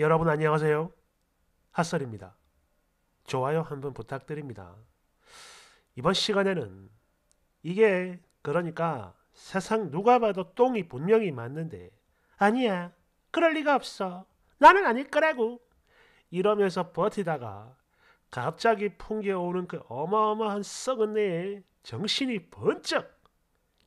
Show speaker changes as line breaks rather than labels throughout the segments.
여러분 안녕하세요. 핫설입니다. 좋아요 한번 부탁드립니다. 이번 시간에는 이게 그러니까 세상 누가 봐도 똥이 분명히 맞는데 아니야 그럴 리가 없어 나는 아닐 거라고 이러면서 버티다가 갑자기 풍겨오는 그 어마어마한 썩은 내에 정신이 번쩍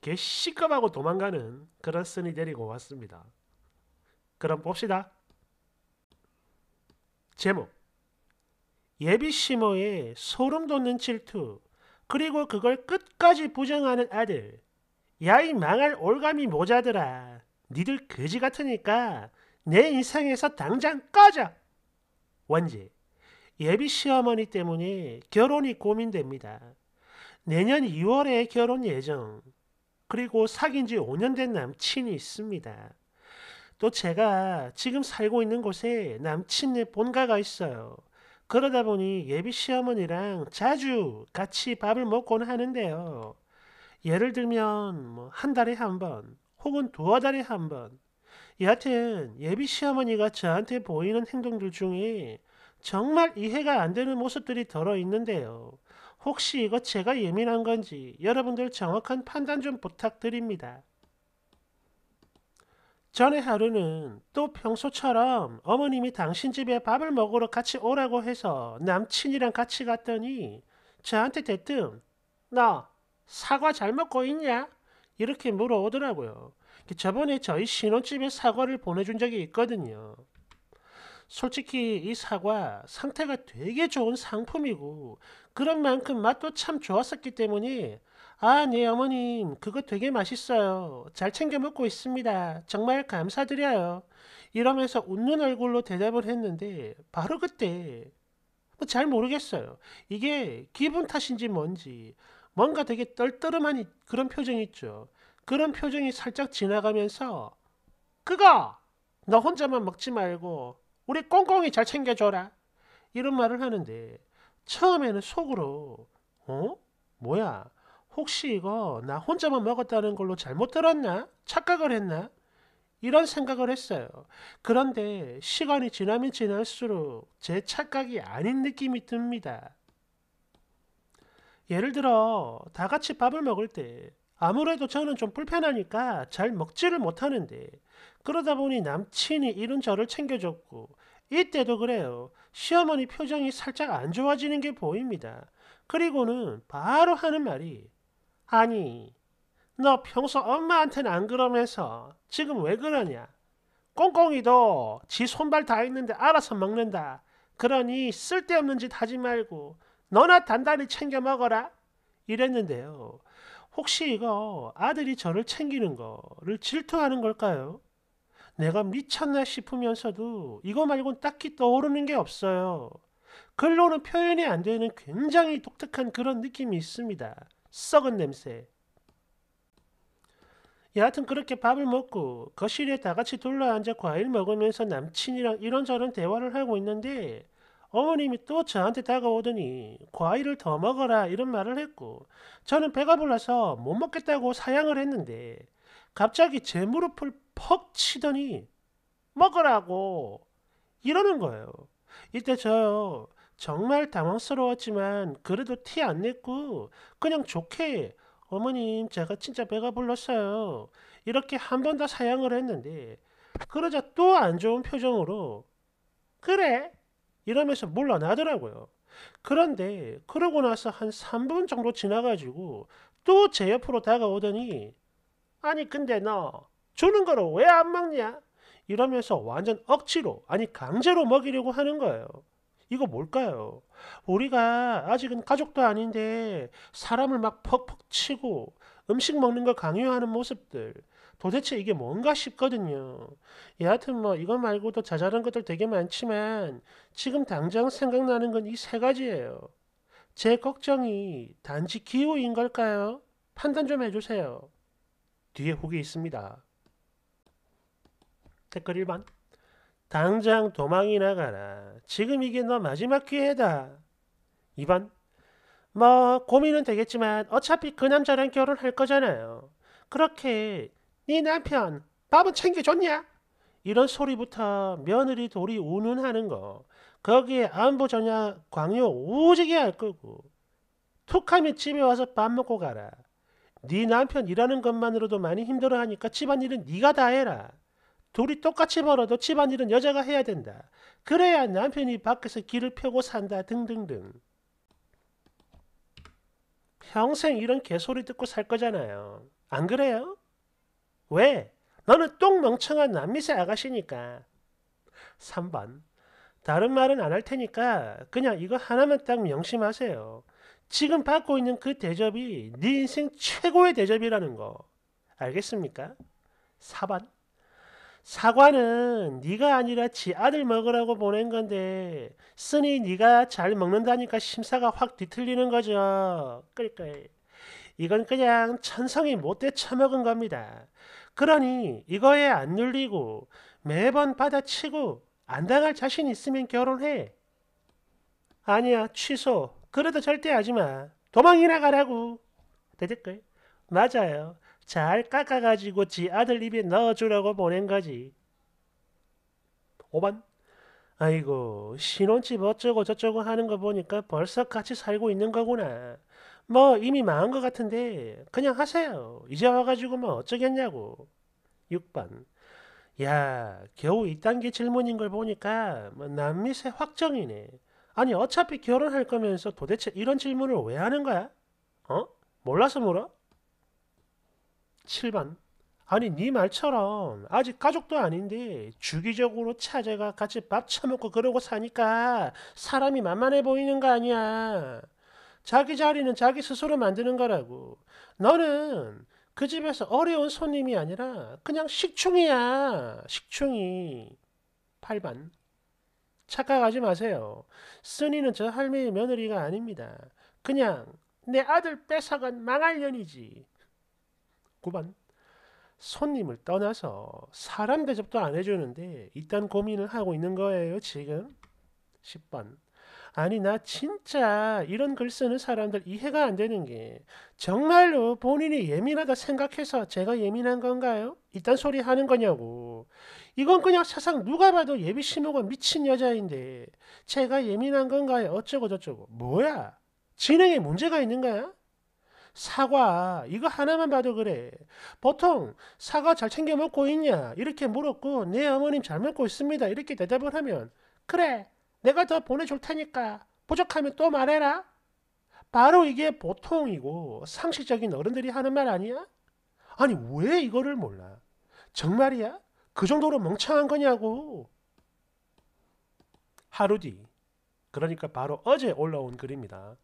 개시겁하고 도망가는 그런 쓴이 데리고 왔습니다. 그럼 봅시다. 제목 예비시모의 소름 돋는 질투 그리고 그걸 끝까지 부정하는 아들 야이 망할 올감이모자더라 니들 거지 같으니까 내 인생에서 당장 꺼져 원지 예비 시어머니 때문에 결혼이 고민됩니다. 내년 2월에 결혼 예정 그리고 사귄 지 5년 된 남친이 있습니다. 또 제가 지금 살고 있는 곳에 남친의 본가가 있어요. 그러다 보니 예비 시어머니랑 자주 같이 밥을 먹곤 하는데요. 예를 들면 뭐한 달에 한 번, 혹은 두어 달에 한 번. 여하튼 예비 시어머니가 저한테 보이는 행동들 중에 정말 이해가 안 되는 모습들이 더러 있는데요. 혹시 이거 제가 예민한 건지 여러분들 정확한 판단 좀 부탁드립니다. 전에 하루는 또 평소처럼 어머님이 당신 집에 밥을 먹으러 같이 오라고 해서 남친이랑 같이 갔더니 저한테 대뜸 나 사과 잘 먹고 있냐? 이렇게 물어오더라고요. 그 저번에 저희 신혼집에 사과를 보내준 적이 있거든요. 솔직히 이 사과 상태가 되게 좋은 상품이고 그런 만큼 맛도 참 좋았었기 때문에 아, 네, 어머님. 그거 되게 맛있어요. 잘 챙겨 먹고 있습니다. 정말 감사드려요. 이러면서 웃는 얼굴로 대답을 했는데, 바로 그때, 뭐 잘 모르겠어요. 이게 기분 탓인지 뭔지, 뭔가 되게 떨떠름한 그런 표정 이 있죠. 그런 표정이 살짝 지나가면서, 그거! 너 혼자만 먹지 말고, 우리 꽁꽁이 잘 챙겨줘라. 이런 말을 하는데, 처음에는 속으로, 어? 뭐야? 혹시 이거 나 혼자만 먹었다는 걸로 잘못 들었나? 착각을 했나? 이런 생각을 했어요. 그런데 시간이 지나면 지날수록 제 착각이 아닌 느낌이 듭니다. 예를 들어 다 같이 밥을 먹을 때 아무래도 저는 좀 불편하니까 잘 먹지를 못하는데 그러다 보니 남친이 이런 저를 챙겨줬고 이때도 그래요. 시어머니 표정이 살짝 안 좋아지는 게 보입니다. 그리고는 바로 하는 말이 아니, 너 평소 엄마한테는 안 그러면서 지금 왜 그러냐? 꽁꽁이도 지 손발 다 있는데 알아서 먹는다. 그러니 쓸데없는 짓 하지 말고 너나 단단히 챙겨 먹어라. 이랬는데요. 혹시 이거 아들이 저를 챙기는 거를 질투하는 걸까요? 내가 미쳤나 싶으면서도 이거 말고는 딱히 떠오르는 게 없어요. 글로는 표현이 안 되는 굉장히 독특한 그런 느낌이 있습니다. 썩은 냄새. 여하튼 그렇게 밥을 먹고 거실에 다 같이 둘러앉아 과일 먹으면서 남친이랑 이런저런 대화를 하고 있는데 어머님이 또 저한테 다가오더니 과일을 더 먹어라 이런 말을 했고 저는 배가 불러서 못 먹겠다고 사양을 했는데 갑자기 제 무릎을 퍽 치더니 먹으라고 이러는 거예요. 이때 저요 정말 당황스러웠지만 그래도 티 안 냈고 그냥 좋게 어머님 제가 진짜 배가 불렀어요. 이렇게 한 번 더 사양을 했는데 그러자 또 안 좋은 표정으로 그래 이러면서 물러나더라고요. 그런데 그러고 나서 한 3분 정도 지나가지고 또 제 옆으로 다가오더니 아니 근데 너 주는 거로왜 안 먹냐? 이러면서 완전 억지로 아니 강제로 먹이려고 하는 거예요. 이거 뭘까요? 우리가 아직은 가족도 아닌데 사람을 막 퍽퍽 치고 음식 먹는 걸 강요하는 모습들 도대체 이게 뭔가 싶거든요. 여하튼 뭐 이거 말고도 자잘한 것들 되게 많지만 지금 당장 생각나는 건 이 세 가지예요. 제 걱정이 단지 기호인 걸까요? 판단 좀 해주세요. 뒤에 후기 있습니다. 댓글 1번 당장 도망이 나가라. 지금 이게 너 마지막 기회다. 2번 뭐 고민은 되겠지만 어차피 그 남자랑 결혼할 거잖아요. 그렇게 네 남편 밥은 챙겨줬냐? 이런 소리부터 며느리 돌이 우는하는 거. 거기에 안부 전야 광요 오지게 할 거고. 툭하면 집에 와서 밥 먹고 가라. 네 남편 일하는 것만으로도 많이 힘들어하니까 집안일은 네가 다 해라. 둘이 똑같이 벌어도 집안일은 여자가 해야 된다. 그래야 남편이 밖에서 길을 펴고 산다 등등등. 평생 이런 개소리 듣고 살 거잖아요. 안 그래요? 왜? 너는 똥 멍청한 남미새 아가씨니까. 3번. 다른 말은 안 할 테니까 그냥 이거 하나만 딱 명심하세요. 지금 받고 있는 그 대접이 네 인생 최고의 대접이라는 거. 알겠습니까? 4번. 사과는 네가 아니라 지 아들 먹으라고 보낸 건데 쓰니 네가 잘 먹는다니까 심사가 확 뒤틀리는 거죠. 그러 이건 그냥 천성이 못돼 처먹은 겁니다. 그러니 이거에 안 눌리고 매번 받아치고 안 당할 자신 있으면 결혼해. 아니야 취소. 그래도 절대 하지 마. 도망이나 가라고. 대댓글. 맞아요. 잘 깎아가지고 지 아들 입에 넣어주라고 보낸 거지. 5번 아이고 신혼집 어쩌고 저쩌고 하는 거 보니까 벌써 같이 살고 있는 거구나. 뭐 이미 망한 것 같은데 그냥 하세요. 이제 와가지고 뭐 어쩌겠냐고. 6번 야 겨우 이단계 질문인 걸 보니까 뭐 남미세 확정이네. 아니 어차피 결혼할 거면서 도대체 이런 질문을 왜 하는 거야? 어? 몰라서 물어? 7번 아니 네 말처럼 아직 가족도 아닌데 주기적으로 찾아가 같이 밥 처먹고 그러고 사니까 사람이 만만해 보이는 거 아니야. 자기 자리는 자기 스스로 만드는 거라고. 너는 그 집에서 어려운 손님이 아니라 그냥 식충이야. 식충이. 8번. 착각하지 마세요. 쓰니는 저 할매의 며느리가 아닙니다. 그냥 내 아들 뺏어간 망할 년이지. 9번 손님을 떠나서 사람 대접도 안 해주는데 이딴 고민을 하고 있는 거예요 지금 10번 아니 나 진짜 이런 글 쓰는 사람들 이해가 안 되는 게 정말로 본인이 예민하다 생각해서 제가 예민한 건가요? 이딴 소리 하는 거냐고 이건 그냥 세상 누가 봐도 예비 신호가 미친 여자인데 제가 예민한 건가요? 어쩌고 저쩌고 뭐야 진행에 문제가 있는 거야? 사과 이거 하나만 봐도 그래. 보통 사과 잘 챙겨 먹고 있냐 이렇게 물었고 네 어머님 잘 먹고 있습니다 이렇게 대답을 하면 그래 내가 더 보내줄 테니까 부족하면 또 말해라. 바로 이게 보통이고 상식적인 어른들이 하는 말 아니야? 아니 왜 이거를 몰라? 정말이야? 그 정도로 멍청한 거냐고. 하루 뒤 그러니까 바로 어제 올라온 글입니다.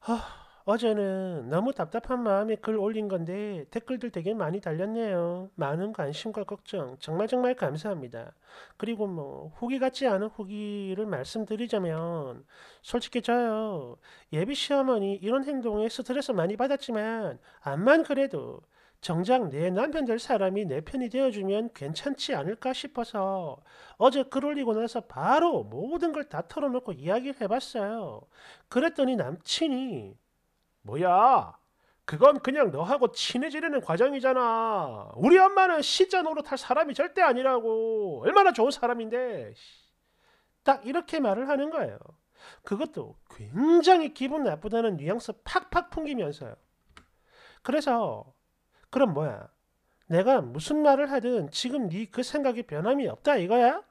하... 어제는 너무 답답한 마음에 글 올린 건데 댓글들 되게 많이 달렸네요. 많은 관심과 걱정 정말 정말 감사합니다. 그리고 뭐 후기 같지 않은 후기를 말씀드리자면 솔직히 저요 예비 시어머니 이런 행동에 스트레스 많이 받았지만 암만 그래도 정작 내 남편 될 사람이 내 편이 되어주면 괜찮지 않을까 싶어서 어제 글 올리고 나서 바로 모든 걸 다 털어놓고 이야기를 해봤어요. 그랬더니 남친이 뭐야? 그건 그냥 너하고 친해지려는 과정이잖아. 우리 엄마는 시자 노릇할 사람이 절대 아니라고. 얼마나 좋은 사람인데. 딱 이렇게 말을 하는 거예요. 그것도 굉장히 기분 나쁘다는 뉘앙스 팍팍 풍기면서요. 그래서 그럼 뭐야? 내가 무슨 말을 하든 지금 네 그 생각이 변함이 없다 이거야?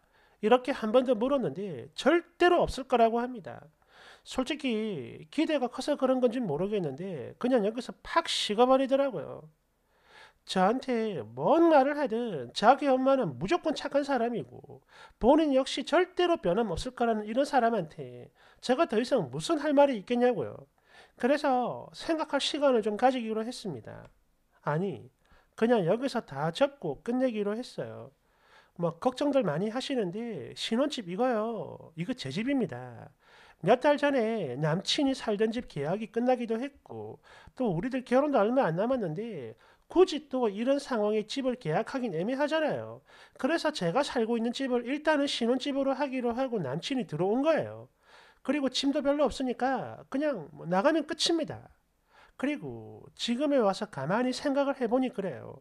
이렇게 한 번 더 물었는데 절대로 없을 거라고 합니다. 솔직히 기대가 커서 그런 건지 모르겠는데 그냥 여기서 팍 식어버리더라고요. 저한테 뭔 말을 하든 자기 엄마는 무조건 착한 사람이고 본인 역시 절대로 변함없을 거라는 이런 사람한테 제가 더 이상 무슨 할 말이 있겠냐고요. 그래서 생각할 시간을 좀 가지기로 했습니다. 아니, 그냥 여기서 다 접고 끝내기로 했어요. 뭐 걱정들 많이 하시는데 신혼집 이거요. 이거 제 집입니다. 몇달 전에 남친이 살던 집 계약이 끝나기도 했고 또 우리들 결혼도 얼마 안 남았는데 굳이 또 이런 상황에 집을 계약하긴 애매하잖아요. 그래서 제가 살고 있는 집을 일단은 신혼집으로 하기로 하고 남친이 들어온 거예요. 그리고 짐도 별로 없으니까 그냥 뭐 나가면 끝입니다. 그리고 지금에 와서 가만히 생각을 해보니 그래요.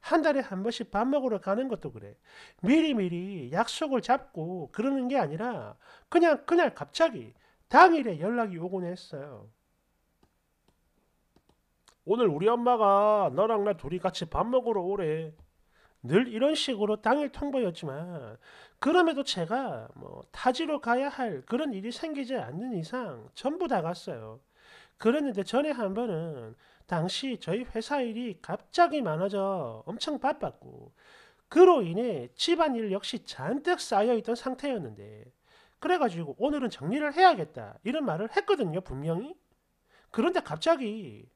한 달에 한 번씩 밥 먹으러 가는 것도 그래. 미리미리 약속을 잡고 그러는 게 아니라 그냥 그날 갑자기 당일에 연락이 오곤 했어요. 오늘 우리 엄마가 너랑 나 둘이 같이 밥 먹으러 오래. 늘 이런 식으로 당일 통보였지만 그럼에도 제가 뭐 타지로 가야 할 그런 일이 생기지 않는 이상 전부 다 갔어요. 그랬는데 전에 한 번은 당시 저희 회사 일이 갑자기 많아져 엄청 바빴고 그로 인해 집안일 역시 잔뜩 쌓여있던 상태였는데 그래가지고 오늘은 정리를 해야겠다 이런 말을 했거든요 분명히 그런데 갑자기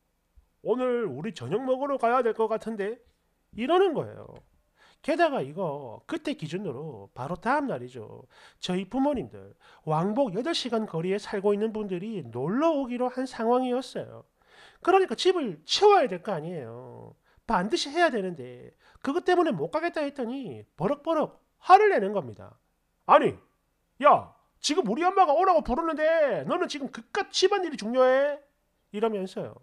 오늘 우리 저녁 먹으러 가야 될 것 같은데 이러는 거예요 게다가 이거 그때 기준으로 바로 다음 날이죠. 저희 부모님들 왕복 8시간 거리에 살고 있는 분들이 놀러 오기로 한 상황이었어요. 그러니까 집을 채워야 될 거 아니에요. 반드시 해야 되는데 그것 때문에 못 가겠다 했더니 버럭버럭 화를 내는 겁니다. 아니, 야, 지금 우리 엄마가 오라고 부르는데 너는 지금 그깟 집안일이 중요해? 이러면서요.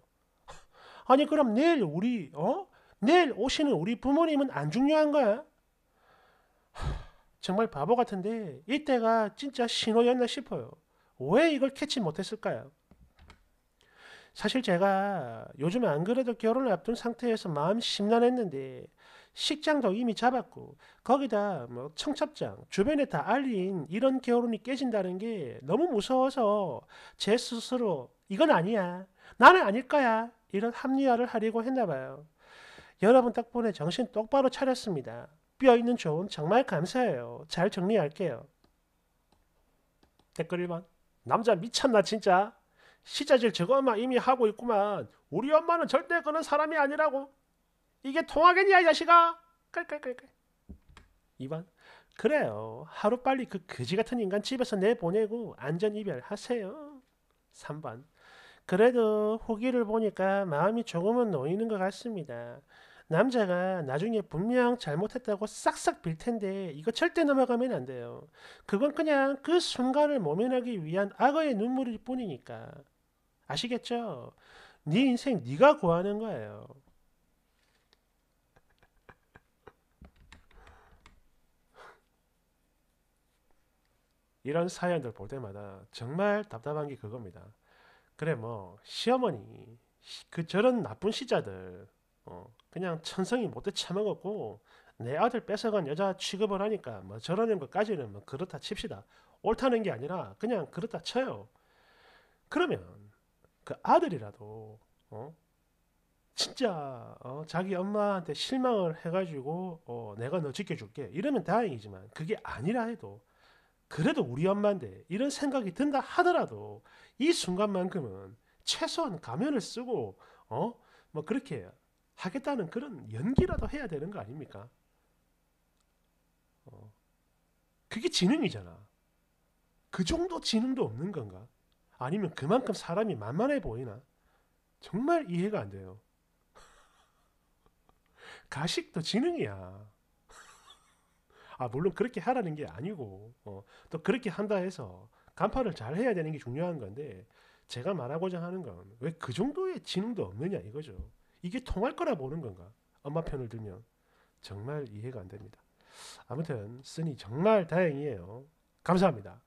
아니 그럼 내일 우리 어? 내일 오시는 우리 부모님은 안 중요한 거야. 정말 바보 같은데 이때가 진짜 신호였나 싶어요. 왜 이걸 캐치 못했을까요? 사실 제가 요즘안 그래도 결혼을 앞둔 상태에서 마음 심란했는데 식장도 이미 잡았고 거기다 뭐 청첩장 주변에 다 알린 이런 결혼이 깨진다는 게 너무 무서워서 제 스스로 이건 아니야 나는 아닐 거야 이런 합리화를 하려고 했나 봐요. 여러분 덕분에 정신 똑바로 차렸습니다. 뼈 있는 조언 정말 감사해요. 잘 정리할게요. 댓글 1번 남자 미쳤나 진짜? 시자질 저거만 이미 하고 있구만. 우리 엄마는 절대 그런 사람이 아니라고. 이게 통하겠냐 이 자식아? 깔깔깔깔. 2번 그래요. 하루빨리 그 그지 같은 인간 집에서 내보내고 안전 이별하세요. 3번 그래도 후기를 보니까 마음이 조금은 놓이는 것 같습니다. 남자가 나중에 분명 잘못했다고 싹싹 빌 텐데 이거 절대 넘어가면 안 돼요. 그건 그냥 그 순간을 모면하기 위한 악어의 눈물일 뿐이니까. 아시겠죠? 네 인생 네가 구하는 거예요. 이런 사연들 볼 때마다 정말 답답한 게 그겁니다. 그래 뭐 시어머니 그 저런 나쁜 시자들 어, 그냥 천성이 못돼 참아갖고 내 아들 뺏어간 여자 취급을 하니까 뭐 저러는 것까지는 뭐 그렇다 칩시다. 옳다는 게 아니라 그냥 그렇다 쳐요. 그러면 그 아들이라도 어? 진짜 어? 자기 엄마한테 실망을 해가지고 어, 내가 너 지켜줄게 이러면 다행이지만 그게 아니라 해도 그래도 우리 엄마인데 이런 생각이 든다 하더라도 이 순간만큼은 최소한 가면을 쓰고 어? 뭐 그렇게 해요. 하겠다는 그런 연기라도 해야 되는 거 아닙니까? 어. 그게 지능이잖아. 그 정도 지능도 없는 건가? 아니면 그만큼 사람이 만만해 보이나? 정말 이해가 안 돼요. 가식도 지능이야. 아, 물론 그렇게 하라는 게 아니고, 어, 또 그렇게 한다 해서 간파를 잘 해야 되는 게 중요한 건데, 제가 말하고자 하는 건 왜 그 정도의 지능도 없느냐 이거죠. 이게 통할 거라 보는 건가? 엄마 편을 들면 정말 이해가 안 됩니다. 아무튼 쓰니 정말 다행이에요. 감사합니다.